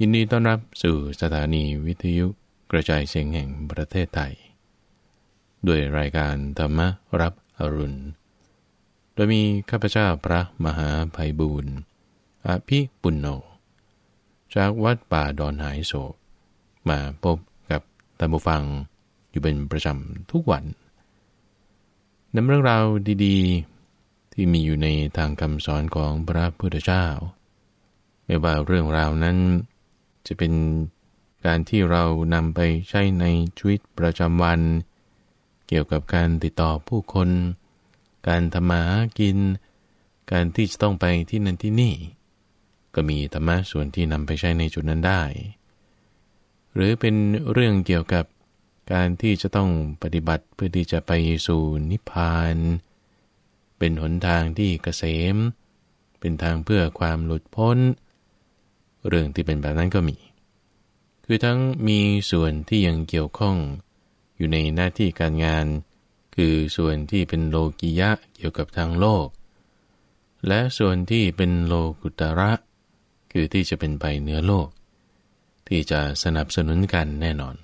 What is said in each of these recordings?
ยินดีต้อนรับสู่สถานีวิทยุกระจายเสียงแห่งประเทศไทย ด้วยรายการธรรมรับอรุณ โดยมีข้าพเจ้าพระมหาภัยบูรณ์อภิปุณโญจากวัดป่าดอนหายโศกมาพบกับตามบูฟังอยู่เป็นประจำทุกวัน นำเรื่องราวดีๆ ที่มีอยู่ในทางคำสอนของพระพุทธเจ้าไม่ว่าเรื่องราวนั้นจะเป็นการที่เรานำไปใช้ในชีวิตประจำวัน เกี่ยวกับการติดต่อผู้คน การทำมาหากิน การที่จะต้องไปที่นั่นที่นี่ ก็มีธรรมะส่วนที่นำไปใช้ในจุดนั้นได้ หรือเป็นเรื่องเกี่ยวกับการที่จะต้องปฏิบัติเพื่อที่จะไปสู่นิพพาน เป็นหนทางที่เกษม เป็นทางเพื่อความหลุดพ้นเเรื่องที่เป็นแบบนั้นก็มี คือทั้งมีส่วนที่ยังเกี่ยวข้องอยู่ในหน้าที่การงาน คือส่วนที่เป็นโลกิยะเกี่ยวกับทางโลก และส่วนที่เป็นโลกุตระ คือที่จะเป็นไปเหนือโลก ที่จะสนับสนุนกันแน่นอน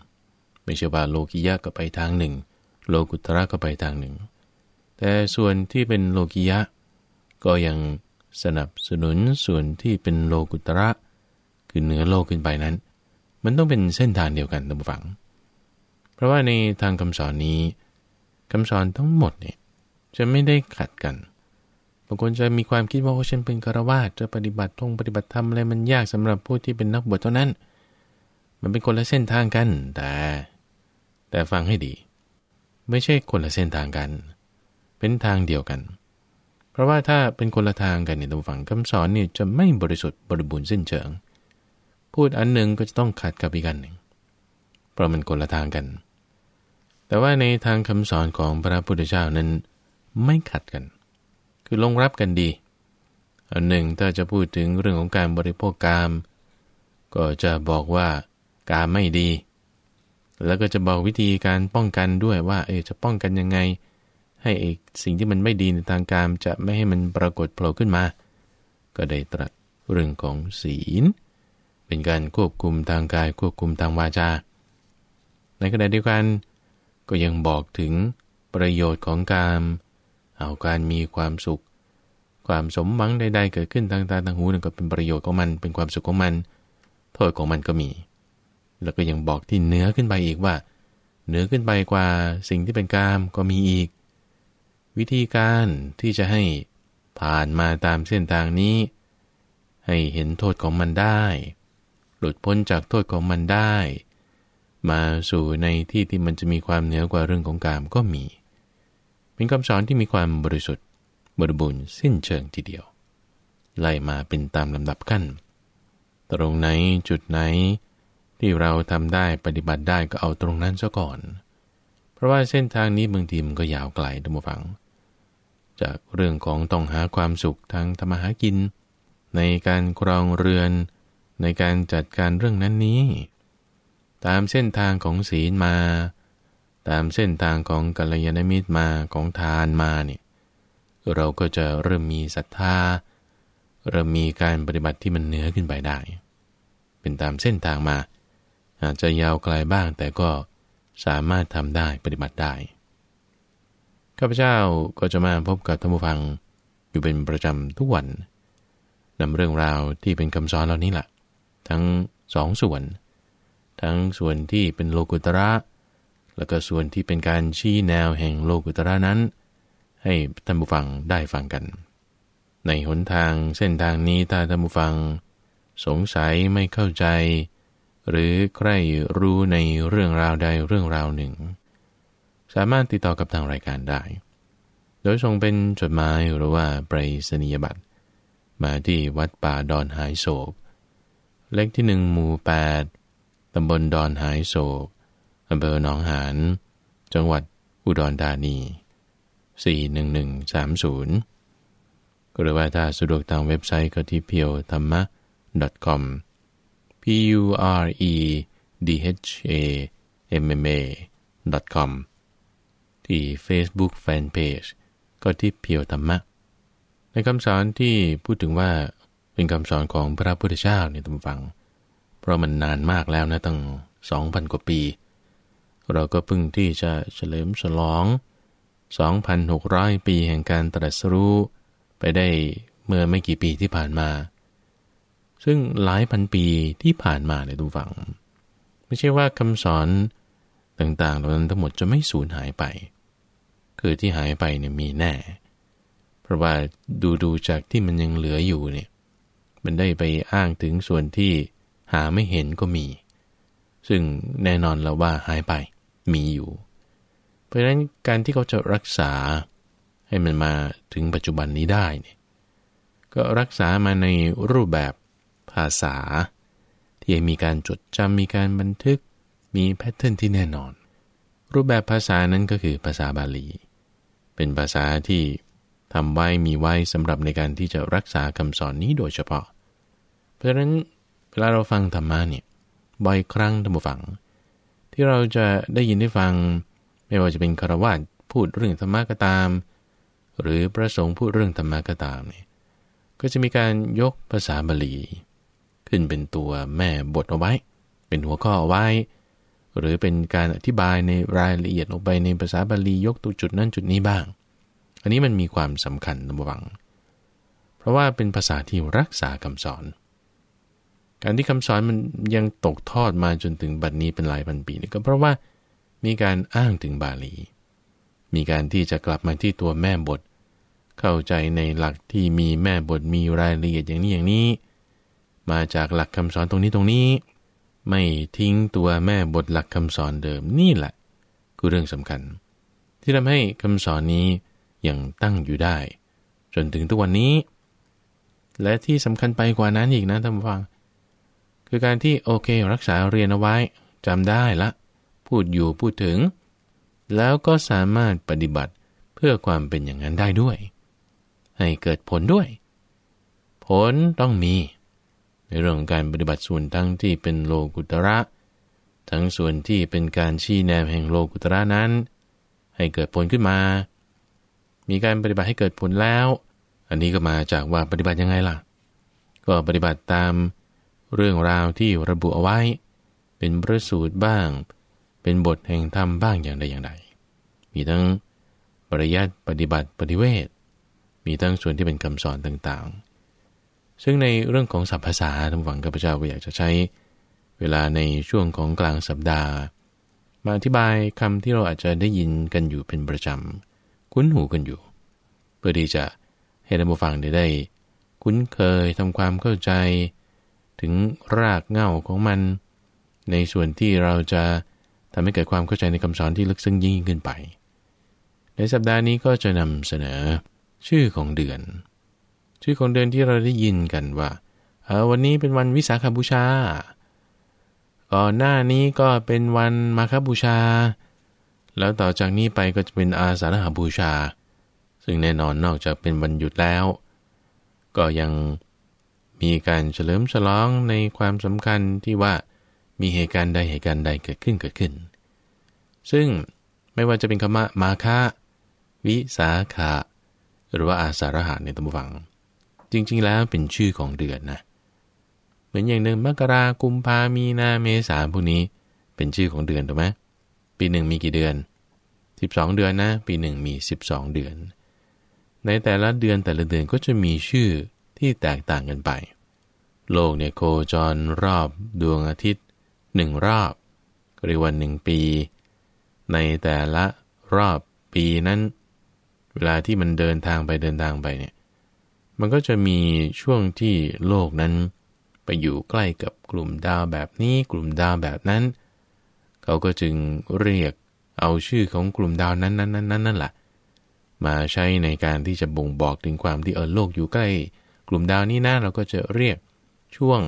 ไม่ใช่ว่าโลกิยะก็ไปทางหนึ่ง โลกุตระก็ไปทางหนึ่ง แต่ส่วนที่เป็นโลกิยะ ก็ยังสนับสนุนส่วนที่เป็นโลกุตระเคือเหนือโลกขึ้นไปนั้น มันต้องเป็นเส้นทางเดียวกันตัมฝัง เพราะว่าในทางคำสอนนี้ คำสอนทั้งหมดเนี่ยจะไม่ได้ขัดกัน บางคนจะมีความคิดว่าโอ้ฉันเป็นคารวาจะปฏิบัติท่องปฏิบัติธรรมอะไรมันยากสำหรับผู้ที่เป็นนักบวชเท่านั้น มันเป็นคนละเส้นทางกัน แต่ แต่ฟังให้ดี ไม่ใช่คนละเส้นทางกัน เป็นทางเดียวกัน เพราะว่าถ้าเป็นคนละทางกันเนี่ยทุกฝั่งคำสอนเนี่ยจะไม่บริสุทธิ์บริบูรณ์สิ้นเชิงพูดอันหนึ่งก็จะต้องขัดกับอีกอันหนึ่ง เพราะมันคนละทางกัน แต่ว่าในทางคำสอนของพระพุทธเจ้านั้นไม่ขัดกัน คือลงรับกันดี อันหนึ่งถ้าจะพูดถึงเรื่องของการบริโภคกามก็จะบอกว่ากามไม่ดี แล้วก็จะบอกวิธีการป้องกันด้วยว่าเออจะป้องกันยังไง ให้อีกสิ่งที่มันไม่ดีในทางการจะไม่ให้มันปรากฏโผล่ขึ้นมา ก็ได้ตรัสเรื่องของศีลเป็นการควบคุมทางกายควบคุมทางวาจา ในขณะเดียวกัน ก็ยังบอกถึงประโยชน์ของการเอาการมีความสุข ความสมหวังใดๆเกิดขึ้นทางตาทางหูนั่นก็เป็นประโยชน์ของมันเป็นความสุขของมันโทษของมันก็มี แล้วก็ยังบอกที่เนื้อขึ้นไปอีกว่าเหนือขึ้นไปกว่าสิ่งที่เป็นกามก็มีอีก วิธีการที่จะให้ผ่านมาตามเส้นทางนี้ ให้เห็นโทษของมันได้หลุดพ้นจากโทษของมันได้ มาสู่ในที่ที่มันจะมีความเหนือกว่าเรื่องของกามก็มี เป็นคำสอนที่มีความบริสุทธิ์ บริบูรณ์สิ้นเชิงทีเดียว ไล่มาเป็นตามลำดับขั้น ตรงไหนจุดไหน ที่เราทำได้ปฏิบัติได้ก็เอาตรงนั้นซะก่อน เพราะว่าเส้นทางนี้บางทีมันก็ยาวไกลทั้งหมดฝัง จากเรื่องของต้องหาความสุขทางธรรมหากิน ในการครองเรือนในการจัดการเรื่องนั้นนี้ ตามเส้นทางของศีลมา ตามเส้นทางของกัลยาณมิตรมาของทานมาเนี่ยเราก็จะเริ่มมีศรัทธาเริ่มมีการปฏิบัติที่มันเหนือขึ้นไปได้ เป็นตามเส้นทางมา อาจจะยาวไกลบ้าง แต่ก็สามารถทำได้ปฏิบัติได้ ข้าพเจ้าก็จะมาพบกับท่านผู้ฟังอยู่เป็นประจำทุกวันนำเรื่องราวที่เป็นคำสอนเหล่านี้แหละทั้งสองส่วน ทั้งส่วนที่เป็นโลกุตระ แล้วก็ส่วนที่เป็นการชี้แนวแห่งโลกุตระนั้น ให้ท่านผู้ฟังได้ฟังกัน ในหนทางเส้นทางนี้ถ้าท่านผู้ฟัง สงสัยไม่เข้าใจ หรือใครรู้ในเรื่องราวใดเรื่องราวหนึ่ง สามารถติดต่อกับทางรายการได้ โดยส่งเป็นจดหมายหรือว่าไปรษณียบัตร มาที่วัดป่าดอนหายโศกเล็กที่หนึ่งหมู่8ตำบลดอนหายโศกอำเภอหนองหาน จังหวัดอุดรธานี 41130หรือว่าถ้าสะดวกทางเว็บไซต์ก็ที่เพียวธรรมะ .com p u r e d h a m m a .com ที่ Facebook Fanpage ก็ที่เพียวธรรมะในคำสอนที่พูดถึงว่าเป็นคำสอนของพระพุทธเจ้าเนี่ยท่านฟัง เพราะมันนานมากแล้วนะ ตั้งสองพันกว่าปี เราก็เพิ่งที่จะเฉลิมฉลอง 2,600 ปีแห่งการตรัสรู้ไปได้เมื่อไม่กี่ปีที่ผ่านมา ซึ่งหลายพันปีที่ผ่านมาเนยทุกฝัง ไม่ใช่ว่าคำสอนต่างๆเหล่านั้นทั้งหมดจะไม่สูญหายไป คือที่หายไปเนี่ยมีแน่ เพราะว่าดู ๆ จากที่มันยังเหลืออยู่เนี่ยมันได้ไปอ้างถึงส่วนที่หาไม่เห็นก็มี ซึ่งแน่นอนเราว่าหายไปมีอยู่ เพราะฉะนั้นการที่เขาจะรักษาให้มันมาถึงปัจจุบันนี้ได้เนี่ยก็รักษามาในรูปแบบภาษา ที่มีการจดจำมีการบันทึกมีแพทเทิร์นที่แน่นอน รูปแบบภาษานั้นก็คือภาษาบาลี เป็นภาษาที่ทำไว้มีไว้สำหรับในการที่จะรักษาคำสอนนี้โดยเฉพาะ เพราะฉะนั้นเวลาเราฟังธรรมะเนี่ย บ่อยครั้งนผูมฟัง ที่เราจะได้ยินได้ฟังไม่ว่าจะเป็นคารวะพูดเรื่องธรรมะก็ตาม หรือพระสงฆ์พูดเรื่องธรรมะก็ตามเนี่ยก็จะมีการยกภาษาบาลีขึ้นเป็นตัวแม่บทเอาไว้ เป็นหัวข้อเอาไว้ หรือเป็นการอธิบายในรายละเอียดอกไปในภาษาบาลียกตัวจุด นั้นจุดนี้บ้างอันนี้มันมีความสำคัญระวัง เพราะว่าเป็นภาษาที่รักษาคำสอน การที่คำสอนมันยังตกทอดมาจนถึงบัดนี้เป็นหลายพันปีนี่ก็เพราะว่ามีการอ้างถึงบาลี มีการที่จะกลับมาที่ตัวแม่บท เข้าใจในหลักที่มีแม่บทมีรายละเอียดอย่างนี้อย่างนี้ มาจากหลักคำสอนตรงนี้ตรงนี้ ไม่ทิ้งตัวแม่บทหลักคำสอนเดิม นี่แหละ คือเรื่องสำคัญ ที่ทำให้คำสอนนี้ยังตั้งอยู่ได้ จนถึงทุกวันนี้ และที่สำคัญไปกว่านั้นอีกนะท่านฟัง คือการที่โอเครักษาเรียนเอาไว้จำได้ละ พูดอยู่พูดถึง แล้วก็สามารถปฏิบัติเพื่อความเป็นอย่างนั้นได้ด้วย ให้เกิดผลด้วย ผลต้องมี ในเรื่องการปฏิบัติส่วนทั้งที่เป็นโลกุตระ ทั้งส่วนที่เป็นการชี้แนวแห่งโลกุตระนั้น ให้เกิดผลขึ้นมามีการปฏิบัติให้เกิดผลแล้ว อันนี้ก็มาจากว่าปฏิบัติยังไงล่ะ ก็ปฏิบัติตามเรื่องราวที่ระบุเอาไว้ เป็นพระสูตรบ้าง เป็นบทแห่งธรรมบ้างอย่างใดอย่างใด มีทั้งปริยัติปฏิบัติปฏิเวทมีทั้งส่วนที่เป็นคำสอนต่างๆ ซึ่งในเรื่องของศัพท์ภาษาทางฝั่งกัปพเจ้าก็อยากจะใช้ เวลาในช่วงของกลางสัปดาห์มาอธิบายคำที่เราอาจจะได้ยินกันอยู่เป็นประจำคุ้นหูกันอยู่เพื่อที่จะให้ท่านผู้ฟังได้ คุ้นเคยทำความเข้าใจถึงรากเหง้าของมัน ในส่วนที่เราจะทำให้เกิดความเข้าใจในคำสอนที่ลึกซึ้งยิ่งขึ้นไป ในสัปดาห์นี้ก็จะนำเสนอชื่อของเดือน ชื่อของเดือนที่เราได้ยินกันว่าเออวันนี้เป็นวันวิสาขบูชาก่อนหน้านี้ก็เป็นวันมาคบูชาแล้วต่อจากนี้ไปก็จะเป็นอาสาฬหาบูชา ซึ่งแน่นอนนอกจากเป็นวันหยุดแล้ว ก็ยังมีการเฉลิมฉลองในความสำคัญที่ว่ามีเหตุการณ์ใดเหตุการณ์ใดเกิดขึ้นเกิดขึ้น ซึ่งไม่ว่าจะเป็นคำว่ามาคะวิสาขา หรือว่าอาสาฬหาในตัมฟัง จริงๆแล้วเป็นชื่อของเดือนนะเหมือนอย่างหนึ่งมกรากุมพามีนาเมษาพวกนี้เป็นชื่อของเดือนถูกไหมปีหนึ่งมีกี่เดือน12 เดือนนะ ปีหนึ่งมี 12 เดือน ในแต่ละเดือนแต่ละเดือนก็จะมีชื่อที่แตกต่างกันไป โลกเนี่ยโคจรรอบดวงอาทิตย์หนึ่งรอบเรียกว่าหนึ่งปี ในแต่ละรอบปีนั้น เวลาที่มันเดินทางไปเดินทางไปเนี่ยมันก็จะมีช่วงที่โลกนั้นไปอยู่ใกล้กับกลุ่มดาวแบบนี้กลุ่มดาวแบบนั้น เขาก็จึงเรียกเอาชื่อของกลุ่มดาวนั้นนั้นนั้นนั้นนั่นแหละมาใช้ในการที่จะบ่งบอกถึงความที่เออโลกอยู่ใกล้ กลุ่มดาวนี้นะเราก็จะเรียกช่วง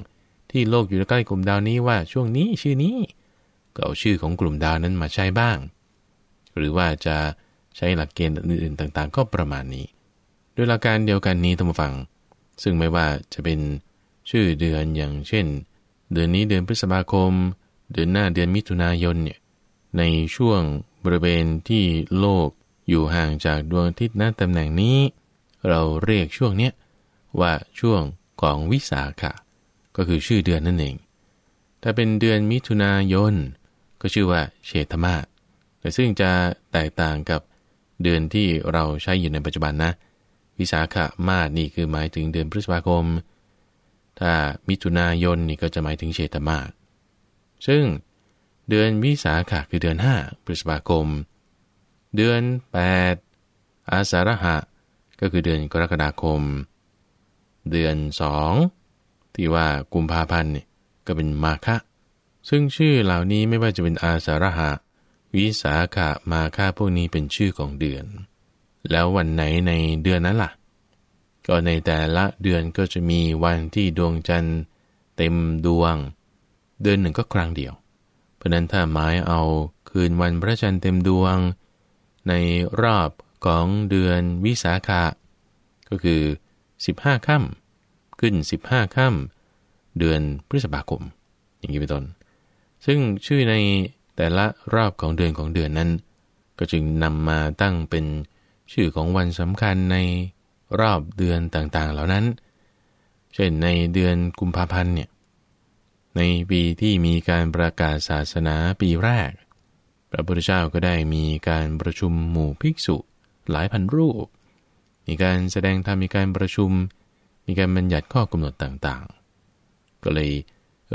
ที่โลกอยู่ใกล้กลุ่มดาวนี้ว่าช่วงนี้ชื่อนี้ ก็เอาชื่อของกลุ่มดาวนั้นมาใช้บ้าง หรือว่าจะใช้หลักเกณฑ์อื่นๆต่างๆ ก็ประมาณนี้โดยหลักการเดียวกันนี้ท่านฟังซึ่งไม่ว่าจะเป็นชื่อเดือนอย่างเช่น เดือนนี้เดือนพฤษภาคม เดือนหน้าเดือนมิถุนายนเนี่ยในช่วงบริเวณที่โลกอยู่ห่างจากดวงอาทิตย์ณตำแหน่งนี้ เราเรียกช่วงเนี้ยว่าช่วงของวิสาขะก็คือชื่อเดือนนั่นเองถ้าเป็นเดือนมิถุนายนก็ชื่อว่าเชตมาศแต่ซึ่งจะแตกต่างกับเดือนที่เราใช้อยู่ในปัจจุบันนะ วิสาขะมาศนี่คือหมายถึงเดือนพฤษภาคม ถ้ามิถุนายนนี่ก็จะหมายถึงเชตมาศซึ่งเดือนวิสาขะคือเดือน5พฤษภาคม เดือน 8 อาสาฬหะ ก็คือเดือนกรกฎาคม เดือน 2 ที่ว่ากุมภาพันธ์ก็เป็นมาฆะ ซึ่งชื่อเหล่านี้ไม่ว่าจะเป็นอาสาฬหะ วิสาขะมาฆะพวกนี้เป็นชื่อของเดือน แล้ววันไหนในเดือนนั้นละ่ะ ก็ในแต่ละเดือนก็จะมีวันที่ดวงจันทร์ เต็มดวง เดือนหนึ่งก็ครั้งเดียวพราะนั้นถ้าหมายเอาคืนวันพระจันทร์เต็มดวง ในรอบของเดือนวิสาขะก็คือ 15 ค่ำขึ้น 15 ค่ำเดือนพฤษภาคมอย่างนี้เป็นต้นซึ่งชื่อในแต่ละรอบของเดือนของเดือนนั้น ก็จึงนำมาตั้งเป็นชื่อของวันสำคัญในรอบเดือนต่างๆ เหล่านั้น เช่นในเดือนกุมภาพันธ์เนี่ยในปีที่มีการประกาศศาสนาปีแรก พระพุทธเจ้าก็ได้มีการประชุมหมู่ภิกษุหลายพันรูปมีการแสดงธรรมมีการประชุมมีการบัญญัติข้อกำหนดต่างๆ ก็เลย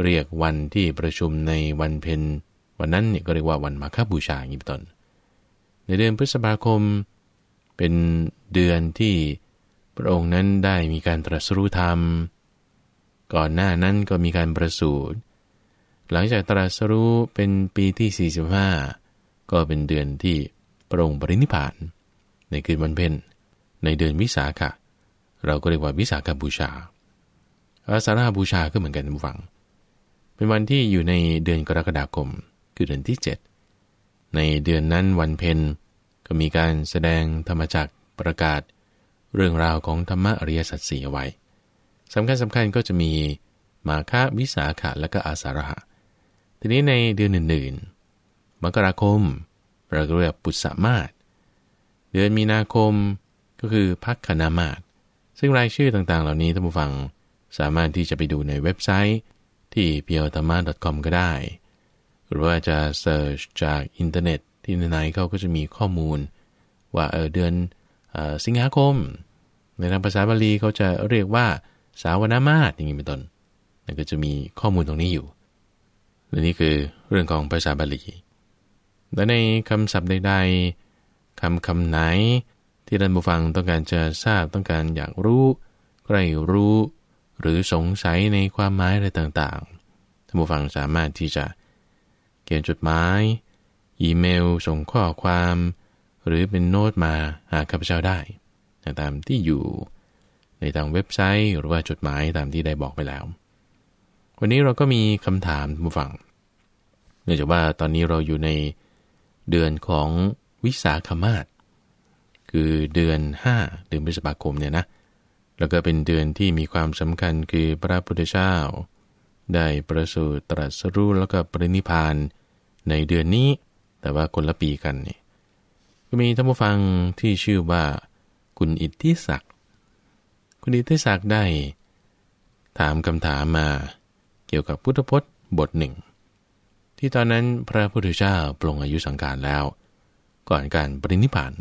เรียกวันที่ประชุมในวันเพ็ญวันนั้นเนี่ยก็เรียกว่าวันมาฆบูชาอย่างนี้เป็นต้นในเดือนพฤษภาคม เป็นเดือนที่พระองค์นั้นได้มีการตรัสรู้ธรรมก่อนหน้านั้นก็มีการประสูติหลังจากตรัสรู้เป็นปีที่45 ก็เป็นเดือนที่ปรงปรินิพาน ในคืนวันเพ็ญในเดือนวิสาขะเราก็เรียกว่าวิสาขบูชาอาสาฬาบูชาก็เหมือนกันฝัง เป็นวันที่อยู่ในเดือนกรกฎาคมคือเดือนที่ 7 ในเดือนนั้นวันเพ็ญก็มีการแสดงธรรมจักประกาศเรื่องราวของธรรมะอริยสัจสี่ไว้สำคัญสำคัญก็จะมีมาฆะวิสาขะและก็อาสารหะ ทีนี้ในเดือนอื่น ๆ มกราคมเราเรียกปุษมาศเดือนมีนาคม ก็คือพักคณามาศซึ่งรายชื่อต่างๆ เหล่านี้ท่านผู้ฟังสามารถที่จะไปดูในเว็บไซต์ที่ p i o t a m a c o m ก็ได้ หรือว่าจะเซิร์ชจากอินเทอร์เน็ต ที่ไหนเขาก็จะมีข้อมูล ว่าเออเดือนสิงหาคม ในทางภาษาบาลีเขาจะเรียกว่าสาวนามาตอย่างนี้เป็นต้นนั่นก็จะมีข้อมูลตรงนี้อยู่ และนี่คือเรื่องของภาษาบาลีและในคำศัพท์ใดๆคำคาไหน ที่ท่านผู้ฟังต้องการจะทราบ ต้องการอยากรู้ใครรู้ หรือสงสัยในความหมายอะไรต่าง ๆ ท่านผู้ฟังสามารถที่จะเขียนจดหมาย อีเมลส่งข้อความ หรือเป็นโน้ตมาหาข้าพเจ้าได้ตามที่อยู่ในทางเว็บไซต์หรือว่าจดหมายตามที่ได้บอกไปแล้ว วันนี้เราก็มีคำถามมาฟัง เนื่องจากว่าตอนนี้เราอยู่ในเดือนของวิสาขมาศคือเดือน5เดือนพฤษภาคมเนี่ยนะแล้วก็เป็นเดือนที่มีความสำคัญคือพระพุทธเจ้าได้ประสูติตรัสรู้แล้วก็ปรินิพานในเดือนนี้ แต่ว่าคนละปีกันนี่ก็มีท่านผู้ฟังที่ชื่อว่าคุณอิทธิศักพอดีที่ศักได้ถามคำถามมาเกี่ยวกับพุทธพจน์บทหนึ่งที่ตอนนั้นพระพุทธเจ้าปรงอายุสังขารแล้ว ก่อนการปรินิพพาน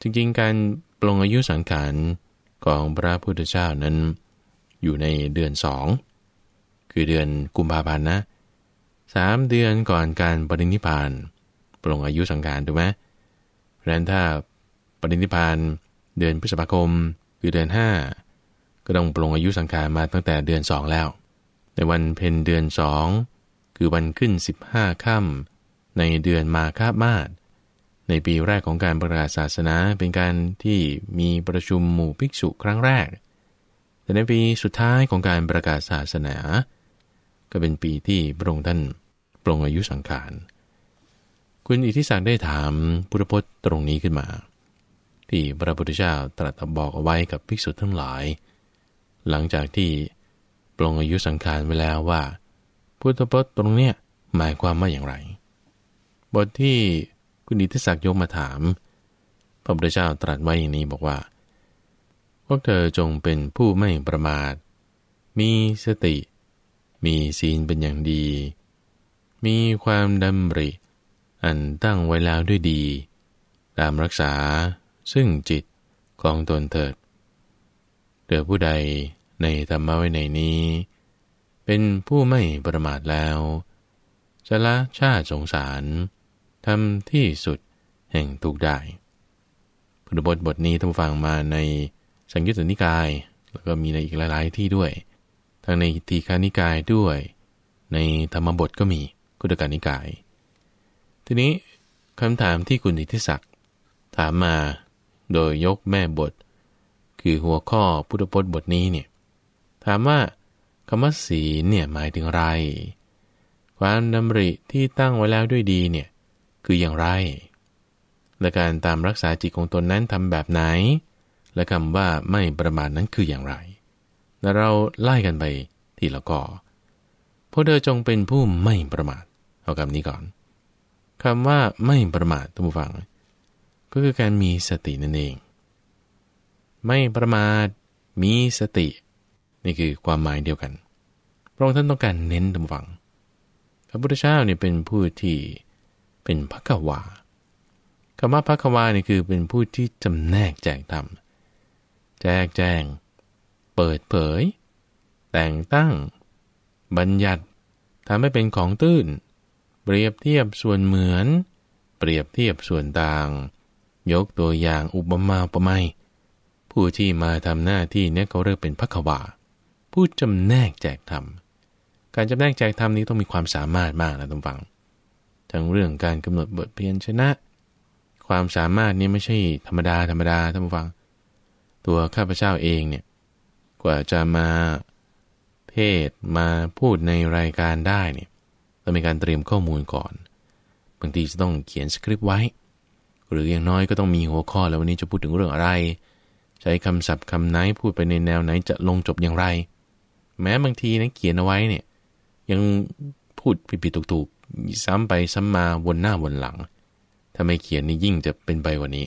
จริงๆ การปรงอายุสังขารของพระพุทธเจ้านั้นอยู่ในเดือนสองคือเดือนกุมภาพันธ์นะสามเดือนก่อนการปรินิพานปรงอายุสังขารถูกไหมเพราะนั้นถ้าปรินิพานเดือนพฤษภาคมคือเดือนห้าก็ต้องปรงอายุสังขารมาตั้งแต่เดือนสองแล้ว ในวันเพ็ญเดือนสองคือวันขึ้นสิบห้าค่ำในเดือนมาคาบมาศในปีแรกของการประกาศศาสนาเป็นการที่มีประชุมหมู่ภิกษุครั้งแรกแต่ในปีสุดท้ายของการประกาศศาสนา ก็เป็นปีที่พระองค์ท่านปรงอายุสังขารคุณอิทธิศักดิ์ได้ถามพุทธพจน์ตรงนี้ขึ้นมาที่พระพุทธเจ้าตรัสบอกเอาไว้กับภิกษุทั้งหลาย หลังจากที่ปรงอายุสังขารไว้แล้วว่าพุทธพจน์ตรงเนี้ยหมายความว่าอย่างไร บทที่คุณดิทศัก์ยกมาถาม พระพุทธเจ้าตรัสไว้อย่างนี้บอกว่า พวกเธอจงเป็นผู้ไม่ประมาท มีสติ มีศีลเป็นอย่างดี มีความดำริ อันตั้งไว้แล้วด้วยดี ตามรักษาซึ่งจิตของตนเถิดเดือผู้ใดในธรรมะไว้ในนี้ เป็นผู้ไม่ประมาทแล้วจะละชาติสงสารทำที่สุดแห่งทุกได้พุทธบทบทนี้ท่านฟังมาในสังยุตตนิกาย แล้วก็มีในอีกหลายๆที่ด้วย ทั้งในทีฆานิกายด้วย ในธรรมบทก็มีกุฎกานิกาย ทีนี้คำถามที่คุณอิทธิศักดิ์ถามมาโดยยกแม่บท คือหัวข้อพุทธพจน์บทนี้เนี่ยถามว่าคำว่าศีลเนี่ยหมายถึงอะไร ความดำริที่ตั้งไว้แล้วด้วยดีเนี่ยคืออย่างไรและการตามรักษาจิตของตนนั้นทำแบบไหน และคำว่าไม่ประมาทนั้นคืออย่างไร แล้วเราไล่กันไปทีละก่อพาะเธอจงเป็นผู้ไม่ประมาท เอาคำนี้ก่อนคำว่าไม่ประมาทท่านผู้ฟังก็คือการมีสตินั่นเอง ไม่ประมาท มีสติ นี่คือความหมายเดียวกัน พระองค์ท่านต้องการเน้นตำฝัง พระพุทธเจ้าเนี่ยเป็นผู้ที่เป็นพระกวาคำว่าพระกวาเนี่คือเป็นผู้ที่จำแนกแจกธรรม แจกแจง เปิดเผย แต่งตั้ง บัญญัติทำให้เป็นของตื้น เปรียบเทียบส่วนเหมือน เปรียบเทียบส่วนต่างยกตัวอย่างอุปมาอุปไม่ผู้ที่มาทำหน้าที่เนี่ยเขาเรียกเป็นพักวาผู้จำแนกแจกธรรมการจำแนกแจกธรรมนี้ต้องมีความสามารถมากนะทานฟังทั้งเรื่องการกำหนดบทเพียนชนะ ความสามารถนี้ไม่ใช่ธรรมดา ธรรมดาท่านผู้ฟัง ตัวข้าพเจ้าเองเนี่ยกว่าจะมาเทศมาพูดในรายการได้เนี่ยต้องมีการเตรียมข้อมูลก่อนบางทีจะต้องเขียนสคริปต์ไว้หรืออย่างน้อยก็ต้องมีหัวข้อแล้ววันนี้จะพูดถึงเรื่องอะไร ใช้คำศัพท์คำไหนพูดไปในแนวไหนจะลงจบอย่างไร แม้บางทีนะเขียนเอาไว้เนี่ยยังพูดผิดๆถูกๆซ้ำไปซ้ำมาวนหน้าวนหลัง ถ้าไม่เขียนนี่ยิ่งจะเป็นไปวันนี้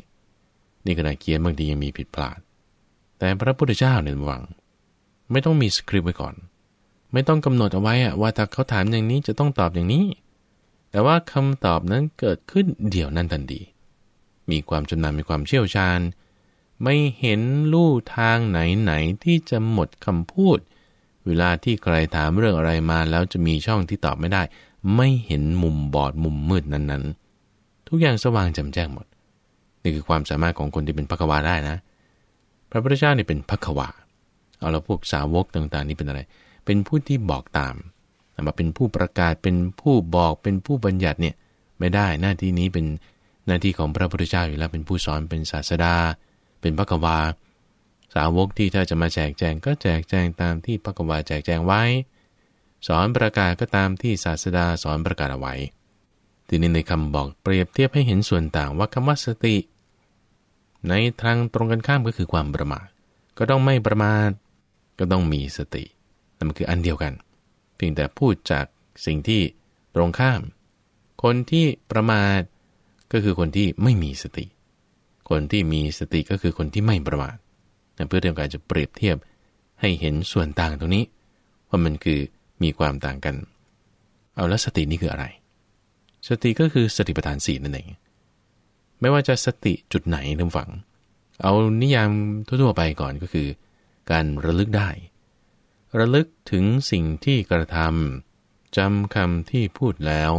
นี่ขณะเขียนบางทียังมีผิดพลาด แต่พระพุทธเจ้าเนี่ยหวัง ไม่ต้องมีสคริปต์ไว้ก่อน ไม่ต้องกำหนดเอาไว้อะว่าถ้าเขาถามอย่างนี้จะต้องตอบอย่างนี้ แต่ว่าคำตอบนั้นเกิดขึ้นเดี่ยวนั่นทันทีมีความชำนาญมีความเชี่ยวชาญ ไม่เห็นลู่ทางไหนๆที่จะหมด คำพูด เวลาที่ใครถามเรื่องอะไรมาแล้วจะมีช่องที่ตอบไม่ได้ ไม่เห็นมุมบอดมุมมืดนั้นๆ ทุกอย่างสว่างแจ่มแจ้งหมดนี่คือความสามารถของคนที่เป็นพักวาได้นะ พระพุทธเจ้าเนี่ยเป็นพักวาเอาละพวกสาวกต่าง ๆ นี่เป็นอะไร เป็นผู้ที่บอกตามมาเป็นผู้ประกาศเป็นผู้บอกเป็นผู้บัญญัติเนี่ยไม่ได้หน้าที่นี้เป็นหน้าที่ของพระพุทธเจ้าอยู่แล้วเป็นผู้สอนเป็นศาสดา เป็นพระกวาสาวกที่ถ้าจะมาแจกแจงก็แจกแจงตามที่พระกวาแจกแจงไว้ สอนประกาศก็ตามที่ศาสดาสอนประกาศเอาไว้ทีนี้ในคำบอกเปรียบเทียบให้เห็นส่วนต่างว่าคำว่าสติ ในทางตรงกันข้ามก็คือความประมาทก็ต้องไม่ประมาท ก็ต้องมีสติแต่มันคืออันเดียวกัน เพียงแต่พูดจากสิ่งที่ตรงข้าม คนที่ประมาทก็คือคนที่ไม่มีสติ คนที่มีสติก็คือคนที่ไม่ประมาทเพื่อเรื่องการจะเปรียบเทียบให้เห็นส่วนต่างตรงนี้ ว่ามันคือมีความต่างกัน เอาแล้วสตินี่คืออะไร สติก็คือสติปัฏฐานสี่นั่นเอง ไม่ว่าจะสติจุดไหนทำฝัง เอานิยามทั่วๆไปก่อนก็คือการระลึกได้ ระลึกถึงสิ่งที่กระทำ จำคำที่พูดแล้ว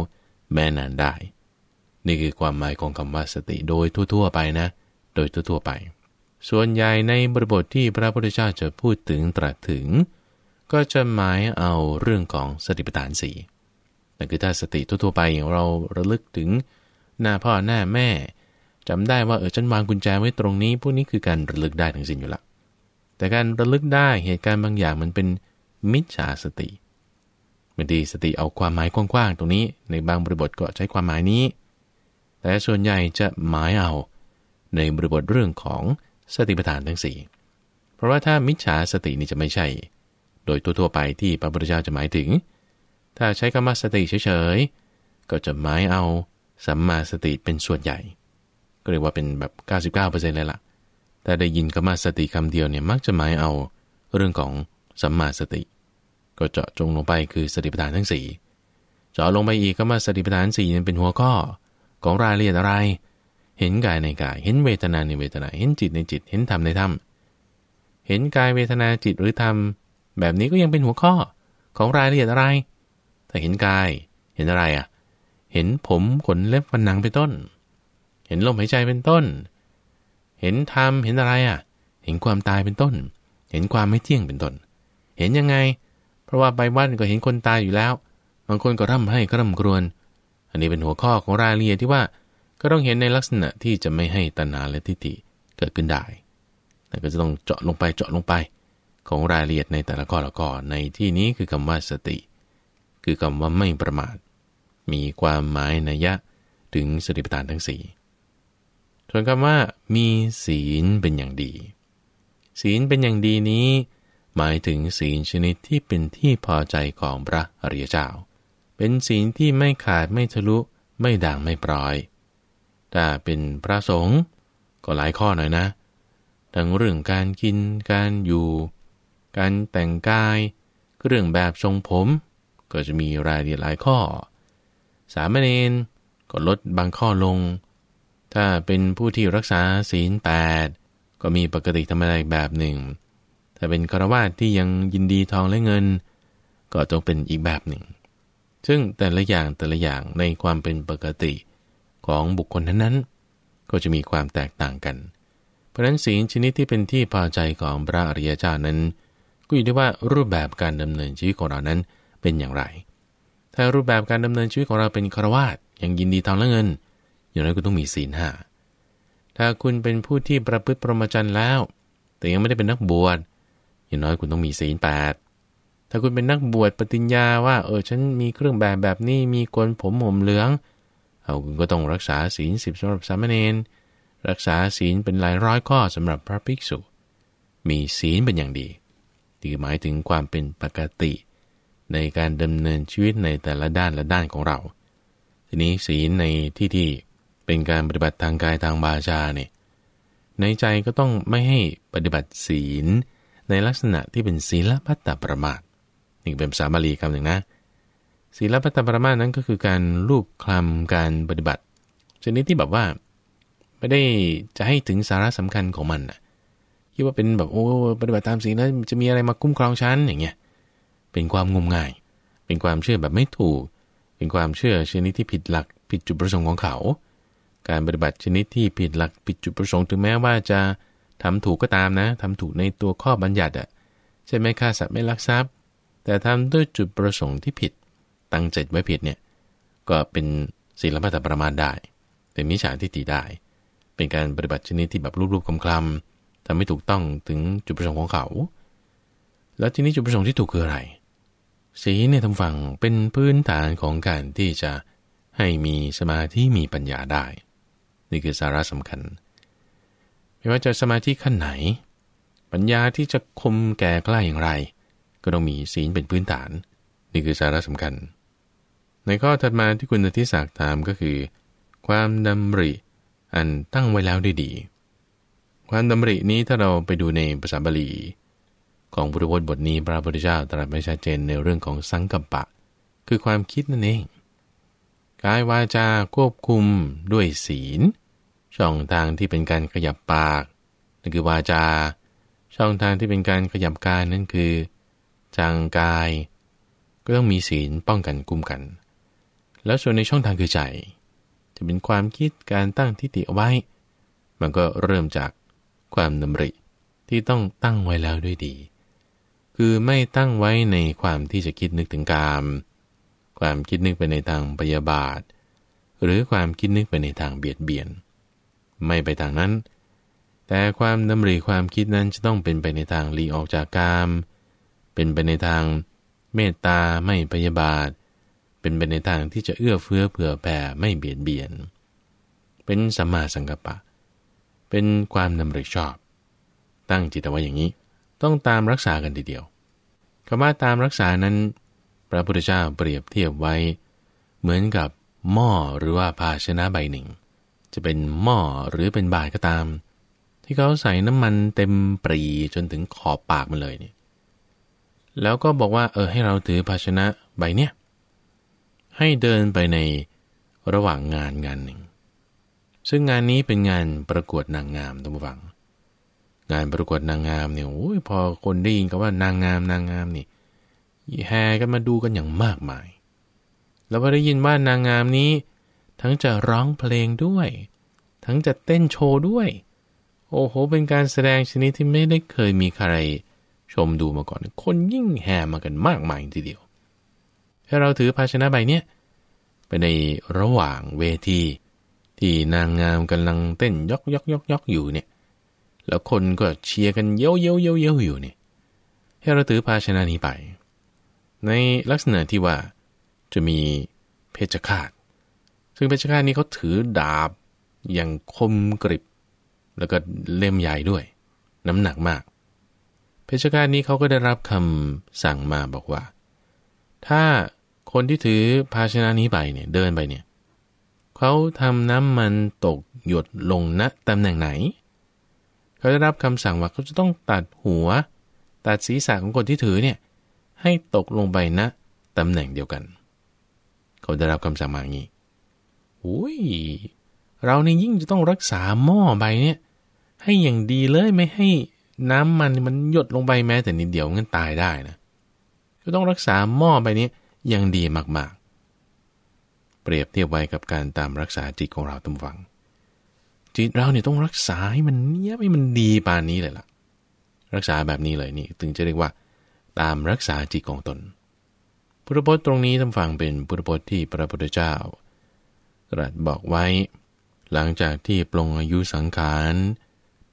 แม่นานได้นี่คือความหมายของคำว่าสติโดยทั่ว ๆไปนะ โดยทั่วๆไป ส่วนใหญ่ในบริบทที่พระพุทธเจ้าจะพูดถึงตรัสถึง ก็จะหมายเอาเรื่องของสติปัฏฐานสี่นั่นคือถ้าสติทั่วๆไปอย่างเราระลึกถึง หน้าพ่อหน้าแม่จำได้ว่าเออฉันวางกุญแจไว้ตรงนี้พวกนี้คือการระลึกได้ทั้งสิ้นอยู่ละ แต่การระลึกได้เหตุการณ์บางอย่างมันเป็นมิจฉาสติบางทีสติเอาความหมายกว้างๆตรงนี้ ในบางบริบทก็ใช้ความหมายนี้แต่ส่วนใหญ่จะหมายเอา ในบริบทเรื่องของสติปัฏฐานทั้งสี่เพราะว่าถ้ามิจฉาสตินี่จะไม่ใช่ โดยทั่วๆไปที่พระพุทธเจ้าจะหมายถึง ถ้าใช้คำว่าสติเฉยๆ ก็จะหมายเอาสัมมาสติเป็นส่วนใหญ่ ก็เรียกว่าเป็นแบบ 99%เลยละ่ะ แต่ได้ยินคำว่าสติคำเดียวเนี่ยมักจะหมายเอาเรื่องของสัมมาสติ ก็เจาะจงลงไปคือสติปัฏฐานทั้ง4เจาะลงไปอีกก็มาสติปัฏฐาน4เป็นหัวข้อของรายละเอียดอะไร เห็นกายในกาย เห็นเวทนาในเวทนา เห็นจิตในจิต เห็นธรรมในธรรม เห็นกายเวทนาจิตหรือธรรม แบบนี้ก็ยังเป็นหัวข้อของรายละเอียดอะไรถ้าเห็นกาย เห็นอะไรอ่ะ เห็นผมขนเล็บฟันหนังเป็นต้น เห็นลมหายใจเป็นต้น เห็นธรรมเห็นอะไรอ่ะ เห็นความตายเป็นต้น เห็นความไม่เที่ยงเป็นต้น เห็นยังไง เพราะว่าใบวัดก็เห็นคนตายอยู่แล้ว บางคนก็ร่ำให้ก็ร่ำกรวเอันนี้เป็นหัวข้อของรายละเอียดที่ว่าก็ต้องเห็นในลักษณะที่จะไม่ให้ตัณหาและทิฏฐิเกิดขึ้นได้แต่ก็จะต้องเจาะลงไปเจาะลงไปของรายละเอียดในแต่ละข้อละข้อในที่นี้คือคำว่าสติ คือคำว่าไม่ประมาท มีความหมายนัยยะถึงสติปัฏฐานทั้งสี่ส่วนคำว่า มีศีลเป็นอย่างดี ศีลเป็นอย่างดีนี้ หมายถึงศีลชนิดที่เป็นที่พอใจของพระอริยเจ้าเป็นศีลที่ไม่ขาดไม่ทะลุไม่ด่างไม่ปล่อย ถ้าเป็นพระสงฆ์ก็หลายข้อหน่อยนะ ทั้งเรื่องการกินการอยู่ การแต่งกายเรื่องแบบทรงผม ก็จะมีรายละเอียดหลายข้อ สามเณรก็ลดบางข้อลง ถ้าเป็นผู้ที่รักษาศีลแปดก็มีปกติธรรมดาแบบหนึ่งถ้าเป็นฆราวาสที่ยังยินดีทองและเงิน ก็ต้องเป็นอีกแบบหนึ่งซึ่งแต่ละอย่างแต่ละอย่างในความเป็นปกติของบุคคลนั้นนก็จะมีความแตกต่างกัน เพราะนั้นศีลชนิดที่เป็นที่พอใจของพระอริยเจ้านั้น ก็อยู่ที่ว่ารูปแบบการดำเนินชีวิตของเรานั้นเป็นอย่างไร ถ้ารูปแบบการดำเนินชีวิตของเราเป็นคารวาอย่างยินดีทและเงิน อย่างน้อยก็ต้องมีศีลห้าถ้าคุณเป็นผู้ที่ประพฤติประมาจันแล้วแต่ยังไม่ได้เป็นนักบวชอย่างน้อยคุณต้องมีศีลแปดถ้าคุณเป็นนักบวชปฏิญญาว่า เออฉันมีเครื่องแบบแบบนี้มีโกนผมหมมเหลือง เอาคุณก็ต้องรักษาศีลสิบสำหรับสามเณรรักษาศีลเป็นหลายร้อยข้อสำหรับพระภิกษุมีศีลเป็นอย่างดีถือหมายถึงความเป็นปกติ ในการดำเนินชีวิตในแต่ละด้านละด้านของเรา ทีนี้ศีลในที่ที่เป็นการปฏิบัติทางกายทางบาจาเนี่ยในใจก็ต้องไม่ให้ปฏิบัติศีลในลักษณะที่เป็นศีลพัตตประมาทนี่เป็นสาบาลีคำหนึ่งนะศีลพัตตปรมานั้นก็คือการรูปคลำการปฏิบัติ ชนิดที่แบบว่า ไม่ได้จะให้ถึงสาระสำคัญของมันนะคิดว่าเป็นแบบโอ้ปฏิบัติตามศีลแล้วจะมีอะไรมาคุ้มครองฉันอย่างเงี้ย เป็นความงมงาย เป็นความเชื่อแบบไม่ถูก เป็นความเชื่อชนิดที่ผิดหลักผิดจุดประสงค์ของเขา การปฏิบัติชนิดที่ผิดหลักผิดจุดประสงค์ถึงแม้ว่าจะทำถูกก็ตามนะทำถูกในตัวข้อบัญญัติอะใช่ไหม่ฆ่าสัตว์ไม่ลักทรัพย์แต่ทำด้วยจุดประสงค์ที่ผิด ตั้งใจไว้ผิดเนี่ยก็เป็นศีลพัตประมาณได้เป็นมิจฉาทิฏฐิได้ เป็นการปฏิบัติชนิดที่แบบรูปๆคลำๆทำไม่ถูกต้องถึงจุดประสงค์ของเขา แล้วทีนี้จุดประสงค์ที่ถูกคืออะไรศีลเนี่ยทำฝั่งเป็นพื้นฐานของการที่จะให้มีสมาธิมีปัญญาได้ นี่คือสาระสำคัญไม่ว่าจะสมาธิขั้นไหน ปัญญาที่จะคมแก่กล้าอย่างไรก็ต้องมีศีลเป็นพื้นฐาน นี่คือสาระสำคัญ ในข้อถัดมาที่คุณทิศักถามก็คือ ความดำริ อันตั้งไว้แล้วได้ดี ความดำรินี้ถ้าเราไปดูในภาษาบาลีของพุรุพบทนี้พระพุทธเจ้าตรัสไว้ชัดเจนในเรื่องของสังกัปปะ คือความคิดนั่นเอง กายวาจาควบคุมด้วยศีล ช่องทางที่เป็นการขยับปากนั่นคือวาจา ช่องทางที่เป็นการขยับกายนั่นคือจางกาย ก็ต้องมีศีลป้องกันกุ้มกัน แล้วส่วนในช่องทางคือใจจะเป็นความคิดการตั้งทิฏฐิเอาไว้ มันก็เริ่มจากความดำริที่ต้องตั้งไว้แล้วด้วยดี คือไม่ตั้งไว้ในความที่จะคิดนึกถึงกามความคิดนึกไปในทางปยาบาท หรือความคิดนึกไปในทางเบียดเบียนไม่ไปทางนั้น แต่ความดำริความคิดนั้นจะต้องเป็นไปในทางหลีออกจากกามเป็นไปในทางเมตตาไม่พยาบาท เป็นไปในทางที่จะเอื้อเฟื้อเผื่อแผ่ไม่เบียดเบียน เป็นสัมมาสังกัปปะ เป็นความนำริชอบ ตั้งจิตตะไว้อย่างนี้ ต้องตามรักษากันทีเดียวคำว่าตามรักษานั้น พระพุทธเจ้าเปรียบเทียบไว้ เหมือนกับหม้อหรือว่าภาชนะใบหนึ่ง จะเป็นหม้อหรือเป็นบาตรก็ตาม ที่เขาใส่น้ำมันเต็มปรีจนถึงขอบปากมันเลยเนี่ยแล้วก็บอกว่าเออให้เราถือภาชนะใบเนี้ยให้เดินไปในระหว่างงานงานหนึ่ง ซึ่งงานนี้เป็นงานประกวดนางงามตัวบัง งานประกวดนางงามเนี่ยโอ้ยพอคนได้ยินกับว่านางงามนางงามนี่แห่กันมาดูกันอย่างมากมาย แล้วพอได้ยินว่านางงามนี้ ทั้งจะร้องเพลงด้วย ทั้งจะเต้นโชว์ ด้วย โอ้โห เป็นการแสดงชนิดที่ไม่ได้เคยมีใครชมดูมาก่อน คนยิ่งแห่มากันมากมายทีเดียวถ้าเราถือภาชนะใบเนี้ยไปในระหว่างเวทีที่นางงามกำลังเต้นยกยกยกยกอยู่เนี่ย แล้วคนก็เชียร์กันเย้ยเย้ยเย้ยเย้ยอยู่เนี่ยให้เราถือภาชนะนี้ไป ในลักษณะที่ว่าจะมีเพชฌฆาตซึ่งเพชฌฆาตนี้เขาถือดาบอย่างคมกริบ แล้วก็เล่มใหญ่ด้วยน้ำหนักมากเพชฌฆาตนี้เขาก็ได้รับคำสั่งมาบอกว่า ถ้าคนที่ถือภาชนะนี้ไปเนี่ยเดินไปเนี่ยเขาทำน้ำมันตกหยดลงณตำแหน่งไหนเขาได้รับคำสั่งว่าเขาจะต้องตัดหัว ตัดศีรษะของคนที่ถือเนี่ยให้ตกลงไปณตำแหน่งเดียวกันเขาได้รับคำสั่งมาอย่างนี้ อุ้ยเรานี่ยิ่งจะต้องรักษาหม้อใบเนี่ยให้อย่างดีเลยไม่ให้น้ำมันมันหยดลงไปแม้แต่นิดเดียวงั้นตายได้นะก็ต้องรักษาหม้อใบนี้ยังดีมากๆ เปรียบเทียบไว้กับการตามรักษาจิตของเราตั้งฟัง จิตเราเนี่ยต้องรักษาให้มันเนี้ยให้มันดีปานนี้เลยล่ะ รักษาแบบนี้เลยนี่ถึงจะเรียกว่า ตามรักษาจิตของตน พุทธพจน์ตรงนี้ทั้งฟังเป็นพุทธพจน์ที่พระพุทธเจ้า ตรัสบอกไว้ หลังจากที่ปลงอายุสังขาร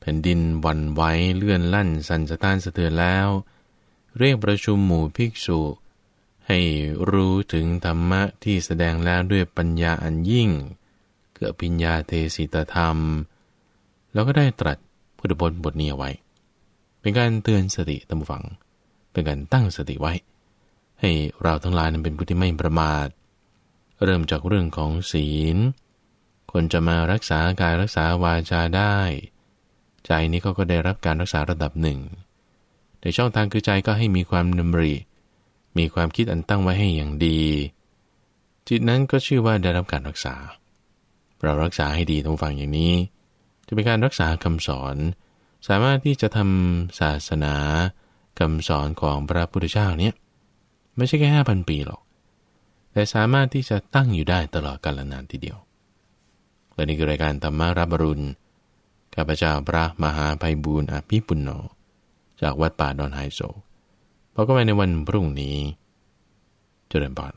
แผ่นดินวันไหวเลื่อนลั่นสันสะต้านสะเทือนแล้ว เรียกประชุมหมู่ภิกษุ ให้รู้ถึงธรรมะที่แสดงแล้วด้วยปัญญาอันยิ่ง เกือปิญญาเทศิตธรรม แล้วก็ได้ตรัสพุทธบทบทนี้ไว้ เป็นการเตือนสติตำฝัง เป็นการตั้งสติไว้ ให้เราทั้งหลายนั้นเป็นผู้ที่ไม่ประมาท เริ่มจากเรื่องของศีลคนจะมารักษากายรักษาวาจาได้ใจนี้เขาก็ได้รับการรักษาระดับหนึ่ง แต่ช่องทางคือใจก็ให้มีความนิมริ มีความคิดอันตั้งไว้ให้อย่างดี จิตนั้นก็ชื่อว่าได้รับการรักษาเรารักษาให้ดีทางฝั่งอย่างนี้ จะเป็นการรักษาคำสอน สามารถที่จะทำศาสนาคำสอนของพระพุทธเจ้าเนี่ยไม่ใช่แค่ห้าพันปีหรอก แต่สามารถที่จะตั้งอยู่ได้ตลอดกาลนานทีเดียว และนี่คือรายการธรรมารับรุณข้าพเจ้าพระมหาภัยบูรณ์อภิปุณโญจากวัดป่าดอนไฮโซพบกันใหม่ในวันพรุ่งนี้เจริญพร